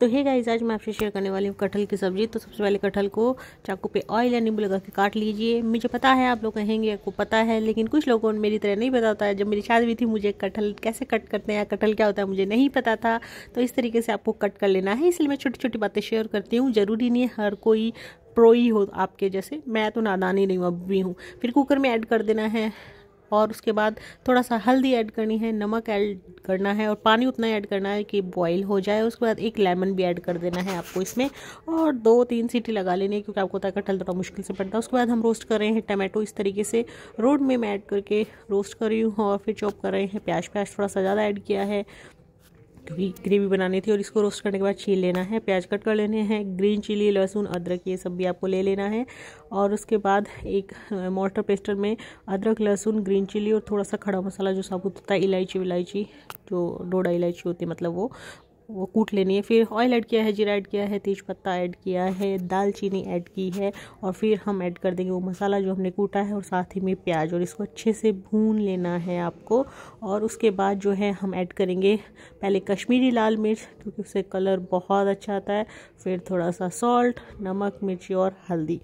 तो hey guys आज मैं आपसे शेयर करने वाली हूँ कटहल की सब्ज़ी तो सबसे पहले कटहल को चाकू पे ऑयल या नींबू लगा के काट लीजिए मुझे पता है आप लोग कहेंगे आपको पता है लेकिन कुछ लोगों ने मेरी तरह नहीं पता होता है जब मेरी शादी हुई थी मुझे कटहल कैसे कट करते हैं या कटहल क्या होता है मुझे नहीं पता था तो इस तरीके से आपको कट कर लेना है इसलिए मैं छोटी छोटी बातें शेयर करती हूँ ज़रूरी नहीं है हर कोई प्रोई हो आपके जैसे मैं तो नादानी नहीं हुआ भी हूँ फिर कुकर में ऐड कर देना है और उसके बाद थोड़ा सा हल्दी ऐड करनी है नमक ऐड करना है और पानी उतना ऐड करना है कि बॉईल हो जाए उसके बाद एक लेमन भी ऐड कर देना है आपको इसमें और दो तीन सीटी लगा लेनी है क्योंकि आपको पता कटहल थोड़ा मुश्किल से पड़ता है उसके बाद हम रोस्ट कर रहे हैं टमाटो इस तरीके से रोड में मैं ऐड करके रोस्ट कर रही हूँ और फिर चॉप कर रहे हैं प्याज प्याज थोड़ा सा ज़्यादा ऐड किया है क्योंकि ग्रेवी बनानी थी और इसको रोस्ट करने के बाद छील लेना है प्याज कट कर लेने हैं ग्रीन चिली लहसुन अदरक ये सब भी आपको ले लेना है और उसके बाद एक मोटर पेस्टर में अदरक लहसुन ग्रीन चिली और थोड़ा सा खड़ा मसाला जो साबुत होता है इलायची विलायची जो डोडा इलायची होती है मतलब वो वो कूट लेनी है फिर ऑयल ऐड किया है जीरा ऐड किया है तेज पत्ता ऐड किया है दालचीनी ऐड की है और फिर हम ऐड कर देंगे वो मसाला जो हमने कूटा है और साथ ही में प्याज और इसको अच्छे से भून लेना है आपको और उसके बाद जो है हम ऐड करेंगे पहले कश्मीरी लाल मिर्च क्योंकि उससे कलर बहुत अच्छा आता है फिर थोड़ा सा सॉल्ट नमक मिर्ची और हल्दी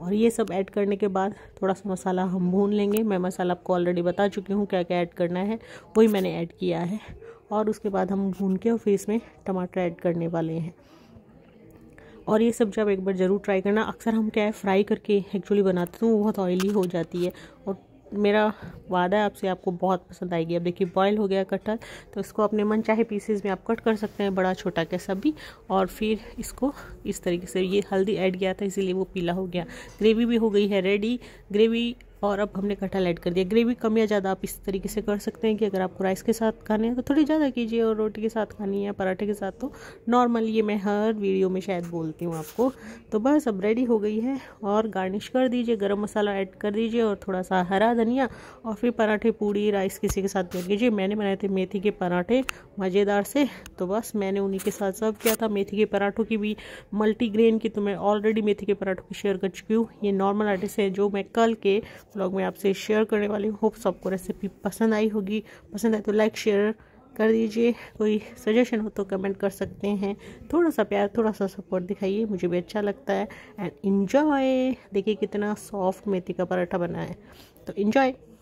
और ये सब ऐड करने के बाद थोड़ा सा मसाला हम भून लेंगे मैं मसाला आपको ऑलरेडी बता चुकी हूँ क्या क्या ऐड करना है वही मैंने ऐड किया है और उसके बाद हम भून के और फिर इसमें टमाटर ऐड करने वाले हैं और ये सब्जी आप एक बार ज़रूर ट्राई करना अक्सर हम क्या है फ्राई करके एक्चुअली बनाते तो वो बहुत ऑयली हो जाती है और मेरा वादा है आपसे आपको बहुत पसंद आएगी अब देखिए बॉयल हो गया कटहल तो इसको अपने मन चाहे पीसेज में आप कट कर सकते हैं बड़ा छोटा कैसा भी और फिर इसको इस तरीके से ये हल्दी ऐड किया था इसीलिए वो पीला हो गया ग्रेवी भी हो गई है रेडी ग्रेवी और अब हमने कटहल ऐड कर दिया ग्रेवी कम या ज़्यादा आप इस तरीके से कर सकते हैं कि अगर आपको राइस के साथ खाने हैं तो थोड़ी ज़्यादा कीजिए और रोटी के साथ खानी है पराठे के साथ तो नॉर्मल ये मैं हर वीडियो में शायद बोलती हूँ आपको तो बस अब रेडी हो गई है और गार्निश कर दीजिए गर्म मसाला ऐड कर दीजिए और थोड़ा सा हरा धनिया और फिर पराठे पूड़ी राइस किसी के साथ कर लीजिए मैंने बनाए थे मेथी के पराठे मज़ेदार से तो बस मैंने उन्हीं के साथ सर्व किया था मेथी के पराठों की भी मल्टीग्रेन की तो मैं ऑलरेडी मेथी के पराठों की शेयर कर चुकी हूँ ये नॉर्मल आटे से जो मैं कल के ब्लॉग में आपसे शेयर करने वाली हूँ होप्स आपको रेसिपी पसंद आई होगी पसंद आए तो लाइक शेयर कर दीजिए कोई सजेशन हो तो कमेंट कर सकते हैं थोड़ा सा प्यार थोड़ा सा सपोर्ट दिखाइए मुझे भी अच्छा लगता है एंड इन्जॉय देखिए कितना सॉफ्ट मेथी का पराठा बना है तो इन्जॉय